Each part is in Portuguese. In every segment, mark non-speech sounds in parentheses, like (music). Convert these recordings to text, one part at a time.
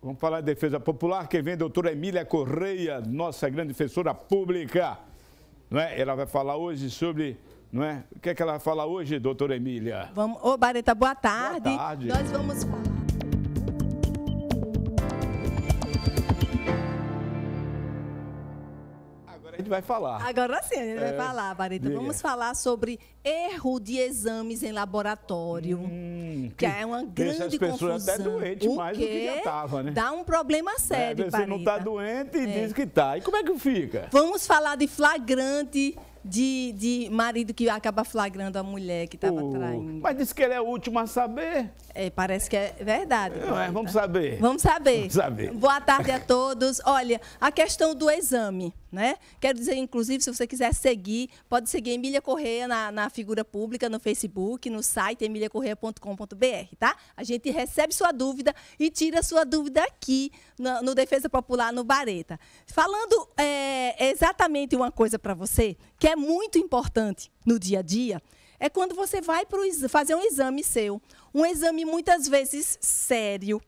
Vamos falar de defesa popular. Quem vem é a doutora Emília Correia, nossa grande defensora pública. Não é? Ela vai falar hoje sobre. Não é? O que é que ela vai falar hoje, doutora Emília? Vamos... Ô, Bareta, boa tarde. Boa tarde. Nós vamos falar. vai falar. Agora sim, ele é, vai falar, Barita. Vamos falar sobre erro de exames em laboratório. Hum, que, que, é uma grande as pessoas confusão. até doentes mais do que já estava, né? Dá um problema é, sério, é, Você não está doente e é. diz que está. E como é que fica? Vamos falar de flagrante de, de marido que acaba flagrando a mulher que estava uh, traindo. Mas disse que ele é o último a saber. É, parece que é verdade. É, vamos saber. Vamos saber. Vamos saber. Boa tarde a todos. Olha, a questão do exame. Né? Quero dizer, inclusive, se você quiser seguir, pode seguir Emília Correia na, na figura pública, no Facebook, no site emiliacorreia.com.br, tá? A gente recebe sua dúvida e tira sua dúvida aqui no, no Defesa Popular no Bareta. Falando é, exatamente uma coisa para você, que é muito importante no dia a dia, é quando você vai pro, fazer um exame seu, um exame muitas vezes sério,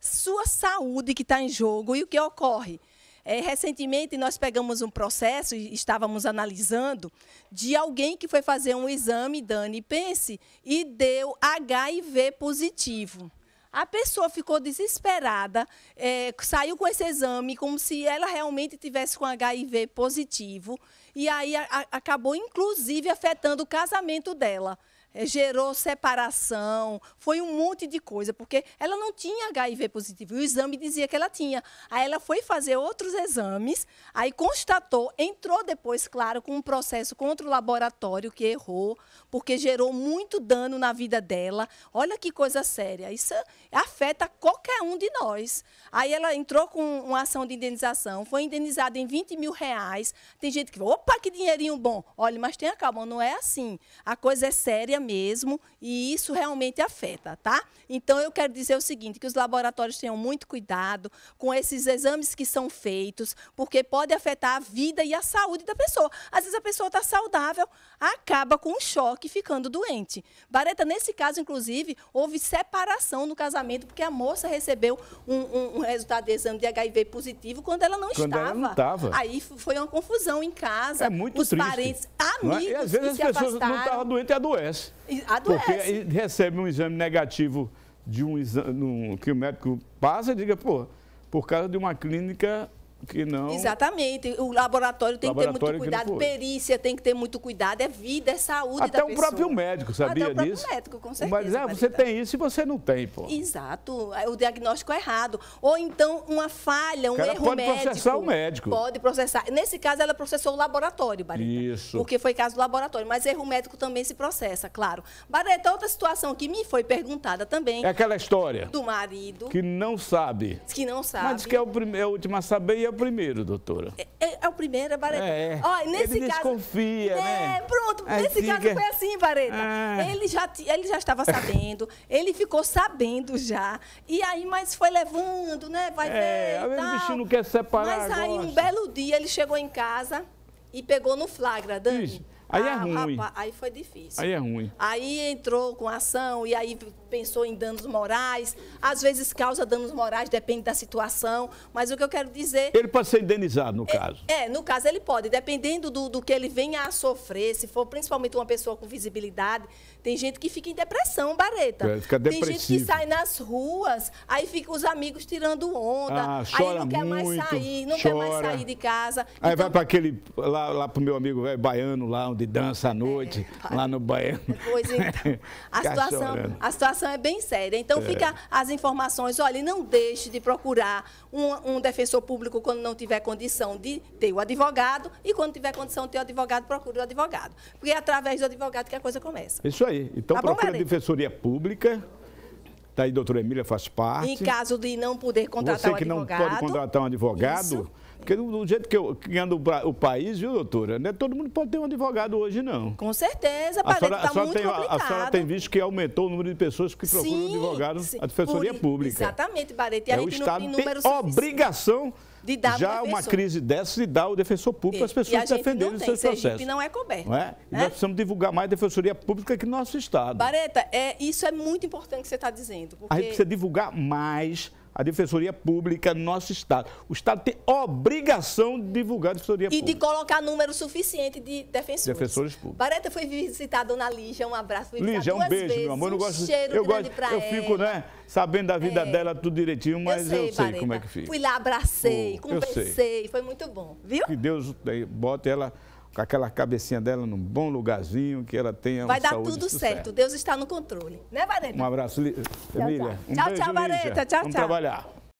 sua saúde que está em jogo e o que ocorre? É, recentemente, nós pegamos um processo, estávamos analisando, de alguém que foi fazer um exame, Dani, pense, e deu HIV positivo. A pessoa ficou desesperada, é, saiu com esse exame como se ela realmente tivesse com HIV positivo, e aí a, a, acabou, inclusive, afetando o casamento dela. Eh, gerou separação, foi um monte de coisa, porque ela não tinha HIV positivo, e o exame dizia que ela tinha. Aí ela foi fazer outros exames, aí constatou, entrou depois, claro, com um processo contra o laboratório que errou, porque gerou muito dano na vida dela. Olha que coisa séria, isso afeta qualquer um de nós. Aí ela entrou com uma ação de indenização, foi indenizada em 20 mil reais. Tem gente que, opa, que dinheirinho bom. Olha, mas tenha calma, não é assim. A coisa é séria mesmo e isso realmente afeta, tá? Então eu quero dizer o seguinte, que os laboratórios tenham muito cuidado com esses exames que são feitos, porque pode afetar a vida e a saúde da pessoa. Às vezes a pessoa está saudável, acaba com um choque ficando doente. Bareta, nesse caso, inclusive, houve separação no casamento, porque a moça recebeu um, um, um resultado de exame de HIV positivo quando ela não quando estava. Ela não Aí foi uma confusão em casa. É muito os triste. parentes, amigos. É? E às vezes as pessoas afastaram. não estavam doentes e adoecem. Adoece. Porque recebe um exame negativo de um exame que o médico passa e diga, pô, por causa de uma clínica que não. Exatamente. O laboratório tem laboratório que ter muito cuidado, perícia tem que ter muito cuidado, é vida, é saúde Até da o pessoa. próprio médico, sabia Até disso? Até o médico, com certeza. Mas ah, é, você tem isso e você não tem, pô. Exato. O diagnóstico é errado. Ou então uma falha, um Cara, erro pode médico. Pode processar o médico. Pode processar. Nesse caso, ela processou o laboratório, Bareta. Isso. Porque foi caso do laboratório. Mas erro médico também se processa, claro. Bareta, outra situação que me foi perguntada também. É aquela história. Do marido. Que não sabe. Que não sabe. Mas que é o primeiro, é o último a saber e é é o primeiro, doutora. É, é, é o primeiro, é Vareta. É, é. nesse ele caso, desconfia, é, né? Pronto, nesse fica... caso foi assim, Vareta. Ah. Ele, já, ele já estava sabendo, (laughs) ele ficou sabendo já. E aí, mas foi levando, né? Vai é, ver. o bichinho não quer separar. Mas aí, gosta. um belo dia, ele chegou em casa e pegou no flagra, Dani. Isso. Aí é ah, é ruim. Rapaz, aí foi difícil. Aí é ruim. Aí entrou com ação e aí pensou em danos morais. Às vezes causa danos morais, depende da situação. Mas o que eu quero dizer. Ele pode ser indenizado, no é, caso. É, no caso ele pode, dependendo do, do que ele venha a sofrer. Se for principalmente uma pessoa com visibilidade, tem gente que fica em depressão, Bareta. É, fica depressivo. Tem gente que sai nas ruas, aí fica os amigos tirando onda. Ah, aí não quer muito, mais sair, não chora. quer mais sair de casa. Aí então... vai para aquele. Lá, lá pro meu amigo velho é, baiano lá, onde de dança à é, noite, é, (laughs) lá no banheiro. Pois então, (laughs) a situação, a situação é bem séria. Então, é. fica as informações. Olha, não deixe de procurar um, um, defensor público quando não tiver condição de ter o advogado e quando tiver condição de ter o advogado, procure o advogado. Porque é através do advogado que a coisa começa. Isso aí. Então, tá a Defensoria Pública daí, tá aí, doutora Emília, faz parte. Em caso de não poder contratar um advogado. Você que não pode contratar um advogado. Isso. Porque do jeito que, eu, que anda o, o, país, viu, doutora? né, todo mundo pode ter um advogado hoje, não. Com certeza, parece a que está muito tem, complicado. A senhora tem visto que aumentou o número de pessoas que procuram sim, advogado sim, à Defensoria por, Pública. Exatamente, Barete. É, a gente o Estado não tem, obrigação de dar Já uma crise dessa se dá o defensor público às pessoas que defenderem os seus Sergipe processos. não é coberto. Não é? Né? Nós precisamos divulgar mais defensoria pública que no nosso Estado. Bareta, é, isso é muito importante que você está dizendo. Porque... A gente precisa divulgar mais a Defensoria Pública no nosso Estado. O Estado tem obrigação de divulgar a Defensoria e Pública. E de colocar número suficiente de defensores. Defensores públicos. Bareta foi visitar a dona Lígia, um abraço. Lígia, um beijo, vezes, meu amor. Eu um gosto, cheiro eu gosto, Eu fico, né, sabendo da vida é. dela tudo direitinho, mas eu sei, eu sei como é que fica. Fui lá, abracei, oh, conversei, foi muito bom, viu? Que Deus né, bote ela com aquela cabecinha dela num bom lugarzinho, que ela tenha Vai dar tudo certo. Deus está no controle. Né, Vareta? Um abraço, Emília. Tchau, tchau, tchau, tchau Vareta. Tchau, tchau. Vamos trabalhar.